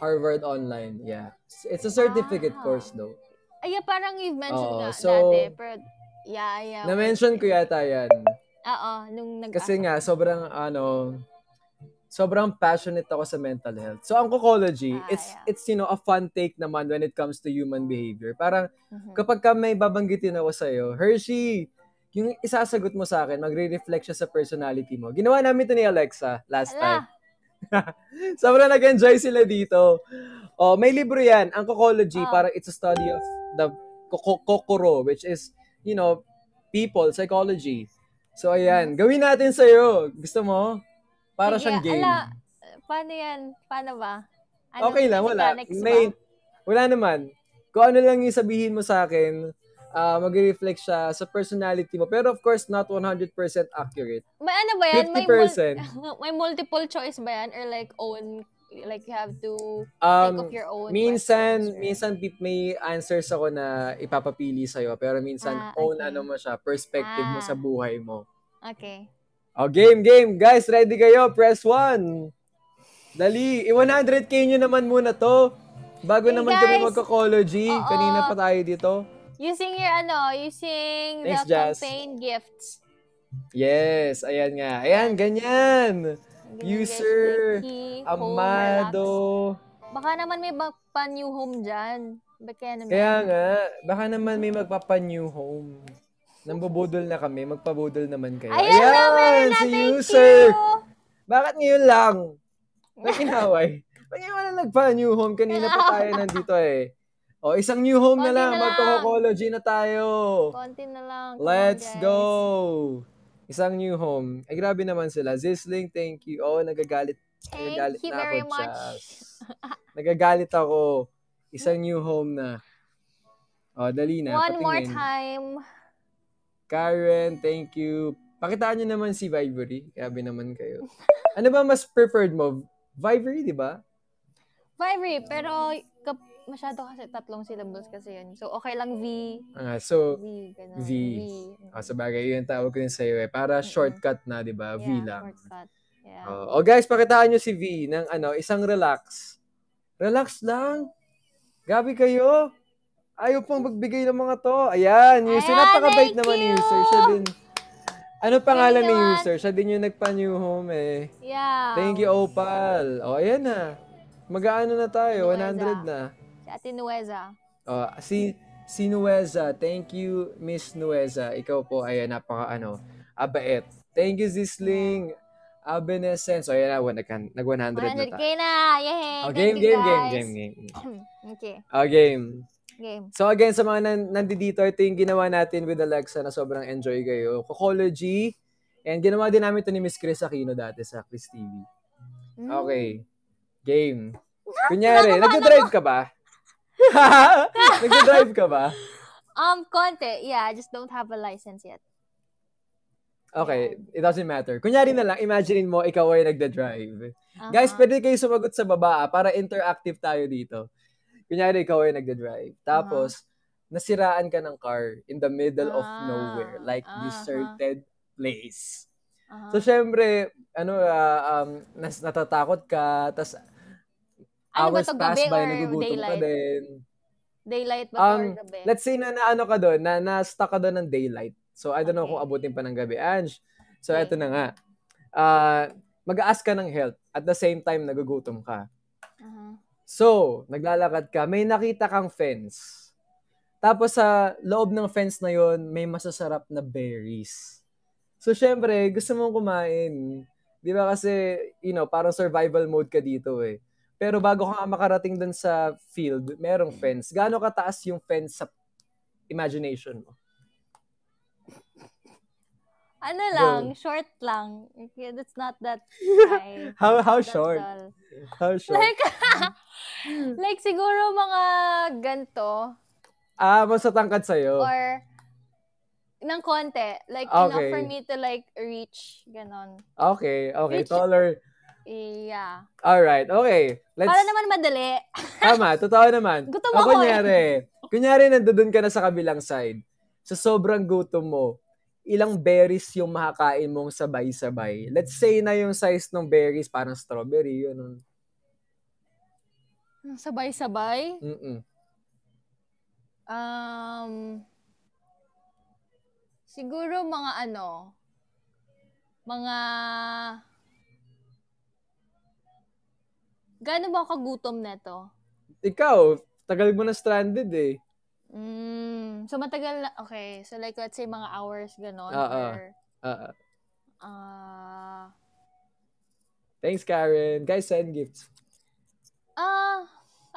Harvard Online, yeah. It's a certificate wow. Ah. course though. Ay, yeah, parang you've mentioned Oo, nga so, dati, pero yeah, yeah. Na-mention ko yata yan. Oo, nung nag Kasi nga, sobrang ano, sobrang passionate ako sa mental health. So, oncology, ah, it's, yeah. it's, you know, a fun take naman when it comes to human behavior. Parang, mm-hmm. kapag ka may babanggitin ako sa'yo, Hershey, yung isasagot mo sa akin, magre-reflect siya sa personality mo. Ginawa namin ito ni Alexa last Ala. time. Sobrang nag-enjoy sila dito. Oh, may libro yan, Anthropology, oh. Ah. para it's a study of the kokoro, which is, you know, people, psychology. So, ayan. Gawin natin sa'yo. Gusto mo? Para Sige, siyang game. Ala, paano yan? Paano ba? Ano, okay lang, ano wala. May, wala naman. Kung ano lang yung sabihin mo sa akin, uh, mag-reflect siya sa personality mo. Pero of course, not 100% accurate. May ano ba yan? 50%. May, mul- may multiple choice ba yan? Or like own like you have to um, think of um, your own minsan questions, right? minsan may answers ako na ipapapili sa iyo pero minsan ah, okay. own ano mo siya perspective ah. mo sa buhay mo okay oh game game guys ready kayo press 1 dali i-100k nyo naman muna to bago hey, naman guys. kami magkakology kanina pa tayo dito Using your ano, using Thanks, the Jazz. campaign gifts. Yes, ayan nga. Ayan, ganyan. User, Amado. Baka naman may magpa-new home dyan. Baka naman? Kaya nga, baka naman may magpapa-new home. Nambubudol na kami, magpabudol naman kayo. Ayan, ayan na, meron na, user. You. Bakit ngayon lang? Nakinaway. Bakit ngayon lang nagpa-new home? Kanina pa tayo nandito eh. Oh, isang new home Konti na lang. lang. Magko-ecology na tayo. Konti na lang. Come Let's on, go. Isang new home. Ay, grabe naman sila. Zisling, thank you. oh, nagagalit. Thank nagagalit you na very ako, much. nagagalit ako. Isang new home na. Oh, dali na. One patingin. more time. Karen, thank you. Pakitaan niyo naman si Vibery. Grabe naman kayo. Ano ba mas preferred mo? Vibery, di ba? Vibery, pero kap- masyado kasi tatlong syllables kasi yun. So, okay lang V. Ah, so, V. Ganun. V. v. Oh, ah, sa bagay, yun tawag ko din sa'yo eh. Para mm-hmm. shortcut na, di ba? Yeah, v lang. shortcut. Yeah. Oh, oh, guys, pakitaan nyo si V ng ano, isang relax. Relax lang. Gabi kayo. Ayaw pong magbigay ng mga to. Ayan, user. Ayan, Napakabait naman ni user. Siya din. Ano pangalan ni user? Siya din yung nagpa-new home eh. Yeah. Thank you, Opal. oh, ayan na. Mag-ano na tayo? 100 na. Ate Nueza. Uh, si, si Nueza, thank you, Miss Nueza. Ikaw po, ayan, napaka ano, abait. Thank you, Zisling. Abenescence. So, ayan na, nag-100 na tayo. 100k na! Yay! Oh, game, game, game, game, game, game. okay. Oh, game. Game. So again, sa mga nan- nandito, ito yung ginawa natin with Alexa na sobrang enjoy kayo. Cocology. And ginawa din namin ito ni Miss Chris Aquino dati sa Chris TV. Mm. Okay. Game. Kunyari, nag-drive ka ba? Nagdadrive ka ba? Um, konti. Yeah, I just don't have a license yet. Okay, it doesn't matter. Kunyari na lang, imagine mo, ikaw ay nagda-drive. Uh-huh. Guys, pwede kayo sumagot sa baba ah, para interactive tayo dito. Kunyari, ikaw ay nagda-drive. Uh-huh. Tapos, uh-huh. nasiraan ka ng car in the middle uh-huh. of ah, nowhere, like uh-huh. deserted place. Uh-huh. So, syempre, ano, uh, um, nas- natatakot ka, tapos ano hours ba to, gabi by, nagugutom daylight? ka din. Daylight ba um, or gabi? Let's say na ano ka doon, na na-stuck ka doon ng daylight. So I don't okay. know kung abutin pa ng gabi, Ange. So okay. eto na nga. Uh, ah, mag-ask ka ng health. At the same time, nagugutom ka. Uh-huh. So, naglalakad ka. May nakita kang fence. Tapos sa loob ng fence na yon may masasarap na berries. So, syempre, gusto mong kumain. Di ba kasi, you know, parang survival mode ka dito eh. Pero bago ka makarating dun sa field, merong mm. fence. Gaano kataas yung fence sa imagination mo? Ano lang, Go. short lang. It's not that high. how how That's short? All. How short? Like, like siguro mga ganto. Ah, mas sa sa'yo. Or, ng konti. Like, okay. enough for me to like reach, ganon. Okay, okay. Reach. Taller, Yeah. All right. okay. Let's... Para naman madali. Tama, totoo naman. Gutom ako. Eh. Kunyari, eh. kunyari, nandun ka na sa kabilang side. Sa sobrang gutom mo, ilang berries yung makakain mong sabay-sabay. Let's say na yung size ng berries, parang strawberry, yun. Sabay-sabay? Mm-mm. Um, siguro mga ano, mga Gano'n mo kagutom na to? Ikaw, tagal mo na stranded eh. Mm, so matagal na, okay. So like let's say mga hours gano'n. uh-uh. Ah. Thanks Karen. Guys, send gifts. Ah, uh,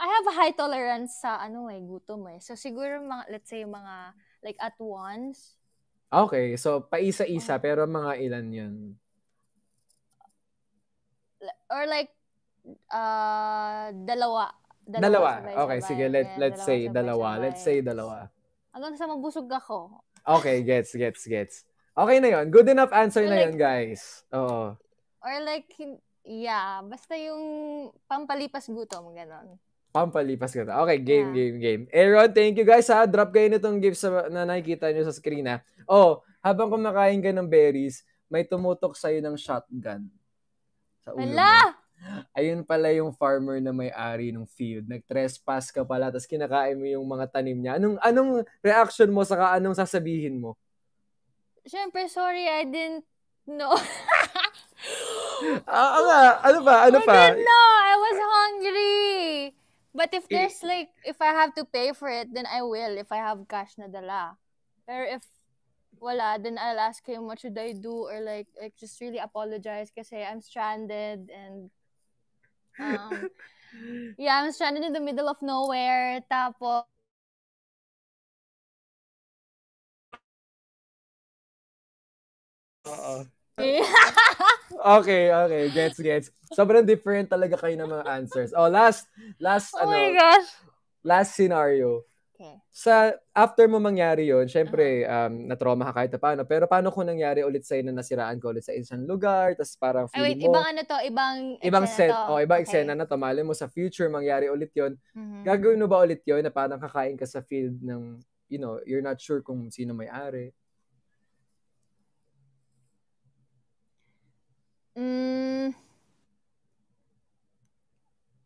I have a high tolerance sa ano eh, gutom eh. So siguro mga let's say mga like at once. Okay, so paisa-isa oh. pero mga ilan 'yun? Or like Uh, dalawa. Dalawa. dalawa. Sabay, okay, sabay. sige. Let, yeah, let's say sabay, dalawa. Sabay. Let's say dalawa. Hanggang sa mabusog ako. Okay, gets, gets, gets. Okay na yon. Good enough answer so, na yon, guys. Oo. Or like, yeah, basta yung pampalipas gutom, ganon. Pampalipas ka. Okay, game, yeah. game, game. Aaron, thank you guys ha. Drop kayo nitong gifts na nakikita nyo sa screen ha. Oh, habang kumakain ka ng berries, may tumutok sa'yo ng shotgun. Sa ulo Hala! ayun pala yung farmer na may-ari ng field. Nag-trespass ka pala, tapos kinakain mo yung mga tanim niya. Anong, anong reaction mo, saka anong sasabihin mo? Siyempre, sorry, I didn't know. ah, ah nga, ano, ano pa, ano pa? I didn't know, I was hungry. But if eh, there's like, if I have to pay for it, then I will, if I have cash na dala. Pero if wala, then I'll ask him, what should I do? Or like, like just really apologize kasi I'm stranded and Um, yeah, I'm stranded in the middle of nowhere. Tapos, Oo. okay, okay. Gets, gets. Sobrang different talaga kayo ng mga answers. Oh, last, last, oh ano. Oh my gosh. Last scenario. Okay. Sa after mo mangyari yon, syempre um, na-trauma ka kahit paano. Pero paano kung nangyari ulit sa'yo na nasiraan ka ulit sa isang lugar, tapos parang feeling Ay, wait, mo... ibang ano to, ibang Ibang set, o oh, ibang okay. eksena na to. Mali mo sa future mangyari ulit yon. Mm-hmm. Gagawin mo ba ulit yon na parang kakain ka sa field ng, you know, you're not sure kung sino may-ari? Mm,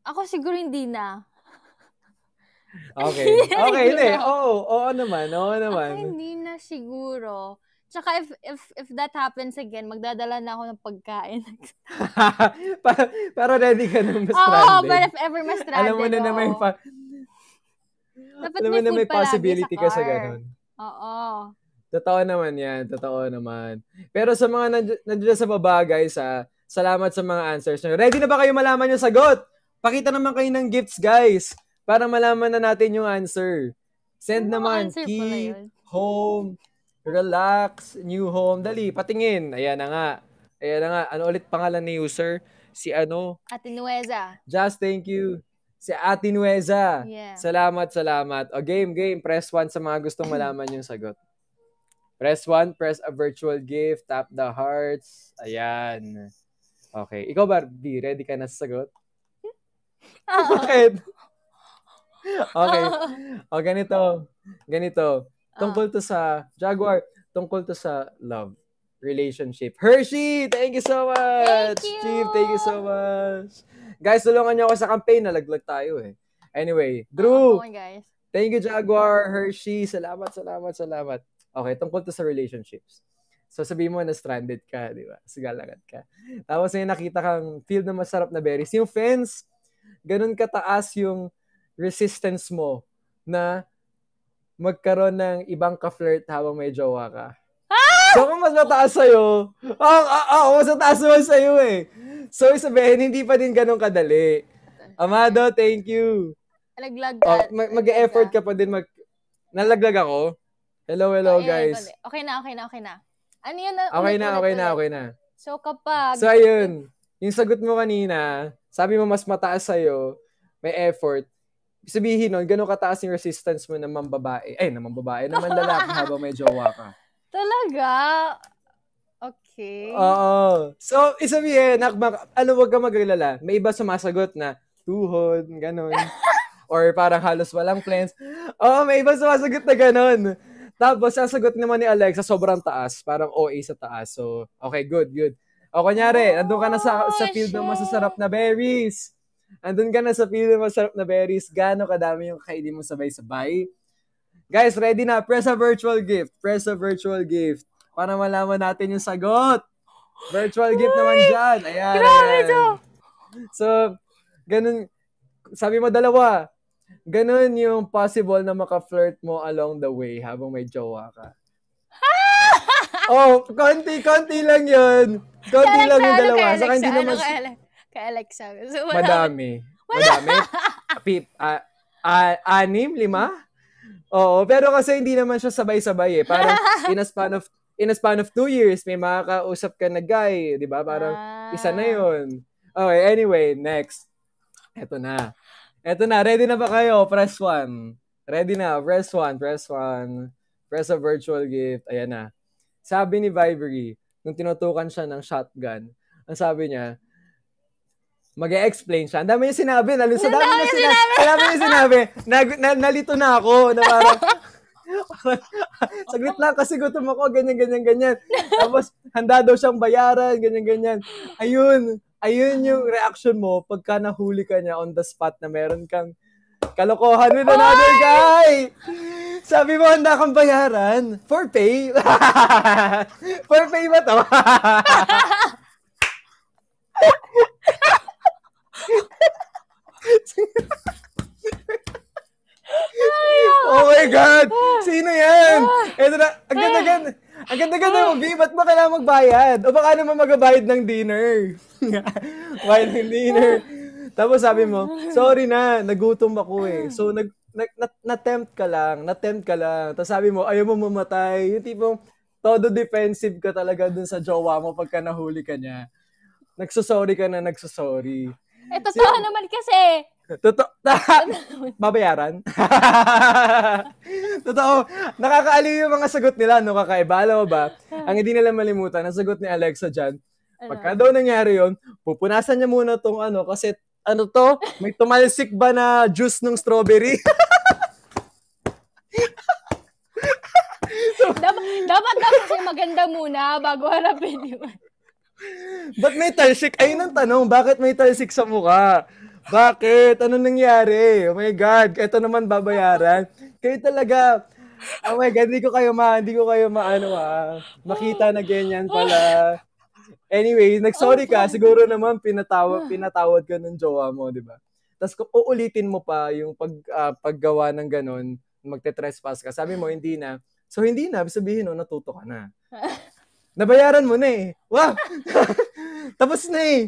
ako siguro hindi na. Okay. Okay, hindi. Oo, oo naman. Oo naman. Ako hindi na siguro. Tsaka if, if, if that happens again, magdadala na ako ng pagkain. para, para ready ka na mas Oo, oh, but if ever mas stranded. Alam mo na oh. na may, pa- Dapat alam mo na may possibility sa ka sa ganun. Oo. Totoo naman yan. Totoo naman. Pero sa mga nandiy- nandiyan sa baba, guys, ha, ah, salamat sa mga answers nyo. Ready na ba kayo malaman yung sagot? Pakita naman kayo ng gifts, guys para malaman na natin yung answer. Send yung naman, answer keep home, relax, new home. Dali, patingin. Ayan na nga. Ayan na nga. Ano ulit pangalan ni user? Si ano? Ate Nueza. Just thank you. Si Ate Nueza. Yeah. Salamat, salamat. O game, game. Press 1 sa mga gustong malaman yung sagot. Press 1, press a virtual gift, tap the hearts. Ayan. Okay. Ikaw, Barbie, ready ka na sa sagot? Oo. Bakit? okay. O, ganito. Ganito. Tungkol to sa Jaguar, tungkol to sa love relationship. Hershey, thank you so much. Thank you. Chief, thank you so much. Guys, tulungan niyo ako sa campaign. Nalaglag tayo eh. Anyway, Drew. Oh, on, guys. Thank you, Jaguar. Hershey, salamat, salamat, salamat. Okay, tungkol to sa relationships. So sabi mo na stranded ka, di ba? Sigalagat ka. Tapos may nakita kang field na masarap na berries. Yung fence, ganun kataas yung resistance mo na magkaroon ng ibang ka-flirt habang may jowa ka. Ah! So, kung mas mataas sa'yo, oo, oh, ah, oh, ah, oh, ah, mas mataas naman sa'yo eh. So, sabihin, hindi pa din ganun kadali. Amado, thank you. Nalaglag oh, ka. Oh, mag-effort ka pa din mag... Nalaglag ako? Hello, hello, oh, guys. Ayun, okay na, okay na, okay na. Ano yun? Na, okay na, okay na, okay na. So, kapag... So, ayun. Yung sagot mo kanina, sabi mo mas mataas sa'yo, may effort sabihin nun, ganun kataas yung resistance mo naman babae. Ay, naman babae. Naman lalaki habang may jowa ka. Talaga? Okay. Oo. So, isabihin, nakmak, ano, wag ka maglala. May iba sumasagot na, tuhod, ganun. Or parang halos walang plans. Oo, may iba sumasagot na ganun. Tapos, sasagot naman ni Alexa, sobrang taas. Parang OA sa taas. So, okay, good, good. O, kunyari, oh, nandun ka na sa, sa oh, field shit. ng masasarap na berries. Andun ka na sa feeling mo sarap na berries, gaano kadami yung kainin mo sabay-sabay. Guys, ready na. Press a virtual gift. Press a virtual gift. Para malaman natin yung sagot. Virtual Uy! gift naman dyan. Ayan. Grabe ayan. So, ganun. Sabi mo dalawa. Ganun yung possible na maka-flirt mo along the way habang may jowa ka. oh, konti-konti lang yun. Konti lang yung ano dalawa. Alex, Saka hindi naman... Ano Kay Alexa. So, wala. Madami. Wala. Madami. Pip, uh, uh, anim, lima? Oo, pero kasi hindi naman siya sabay-sabay eh. Parang in a span of in a span of two years, may makakausap ka na guy, di ba? Parang ah. isa na ah. yun. Okay, anyway, next. Eto na. Eto na, ready na ba kayo? Press one. Ready na, press one, press one. Press a virtual gift. Ayan na. Sabi ni Vibery, nung tinutukan siya ng shotgun, ang sabi niya, mag-explain siya. Ang dami niya sinabi, nalo sa dami niya sinabi. Ang dami yung sinabi. Nag, na, nalito na ako na parang saglit lang kasi gutom ako, ganyan, ganyan, ganyan. Tapos, handa daw siyang bayaran, ganyan, ganyan. Ayun, ayun yung reaction mo pagka nahuli ka niya on the spot na meron kang kalokohan with another Oy! guy. Sabi mo, handa kang bayaran. For pay. for pay ba to? oh my God! Ah. Sino yan? Ito ah. na, ang ganda-ganda. Ah. Ang ganda-ganda mo, B. Ba't mo kailangan magbayad? O baka naman magabayad ng dinner. Bayad ng dinner. Tapos sabi mo, sorry na, nagutom ako eh. So, nag, nag na, ka lang, na-tempt ka lang. Tapos sabi mo, ayaw mo mamatay. Yung tipong, todo defensive ka talaga dun sa jowa mo pagka nahuli ka niya. Nagsosorry ka na, nagsosorry. Eh, totoo si... naman kasi. Totoo. Babayaran? totoo. Nakakaaliw yung mga sagot nila, no? Kakaiba. Alam mo ba? Ang hindi nila malimutan, ang sagot ni Alexa dyan, ano? pagka daw nangyari yon pupunasan niya muna tong ano, kasi ano to, may tumalsik ba na juice ng strawberry? so, dapat, dapat dapat kasi maganda muna bago harapin yun. Ba't may talsik? Ayun ang tanong, bakit may talsik sa mukha? Bakit? Ano nangyari? Oh my God, ito naman babayaran. Kayo talaga, oh my God, hindi ko kayo ma, hindi ko kayo maano ah, makita na ganyan pala. Anyway, nag-sorry ka, siguro naman pinatawa, pinatawad ka ng jowa mo, di ba? Tapos kung uulitin mo pa yung pag, uh, paggawa ng ganun, magte-trespass ka, sabi mo, hindi na. So, hindi na, sabihin no, natuto ka na nabayaran mo na eh. Wow! Tapos na eh.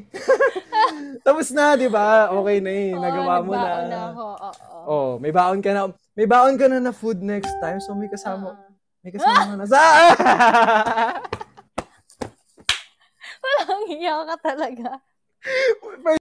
Tapos na, di ba? Okay na eh. Nagawa mo na. na ako. Oo, Oh, may baon ka na. May baon ka na na food next time. So may kasama. Uh-huh. May kasama na. Sa! Walang hiya ka talaga.